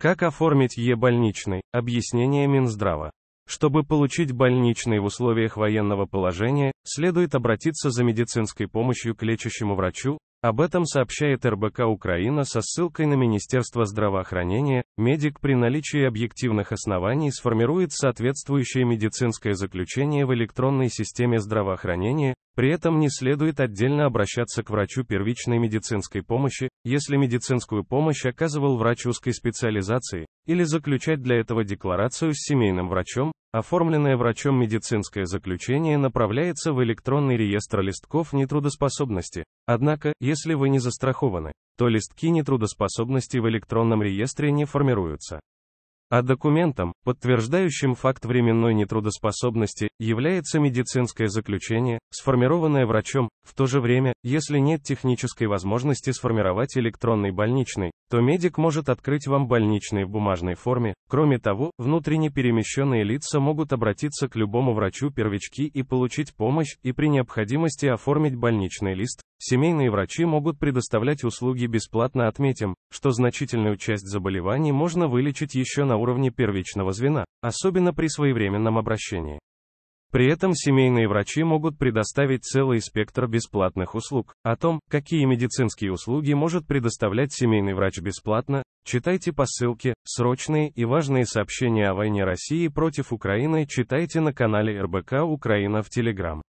Как оформить Е-больничный? Объяснение Минздрава. Чтобы получить больничный в условиях военного положения, следует обратиться за медицинской помощью к лечащему врачу, об этом сообщает РБК Украина со ссылкой на Министерство здравоохранения, медик при наличии объективных оснований сформирует соответствующее медицинское заключение в электронной системе здравоохранения, при этом не следует отдельно обращаться к врачу первичной медицинской помощи, если медицинскую помощь оказывал врач узкой специализации, или заключать для этого декларацию с семейным врачом, оформленное врачом медицинское заключение направляется в электронный реестр листков нетрудоспособности. Однако, если вы не застрахованы, то листки нетрудоспособности в электронном реестре не формируются. А документом, подтверждающим факт временной нетрудоспособности, является медицинское заключение, сформированное врачом. В то же время, если нет технической возможности сформировать электронный больничный, то медик может открыть вам больничный в бумажной форме. Кроме того, внутренне перемещенные лица могут обратиться к любому врачу первички и получить помощь, и при необходимости оформить больничный лист, Семейные врачи могут предоставлять услуги бесплатно, отметим, что значительную часть заболеваний можно вылечить еще на уровне первичного звена, особенно при своевременном обращении. При этом семейные врачи могут предоставить целый спектр бесплатных услуг. О том, какие медицинские услуги может предоставлять семейный врач бесплатно, читайте по ссылке «Срочные и важные сообщения о войне России против Украины» читайте на канале РБК «Украина» в Телеграм.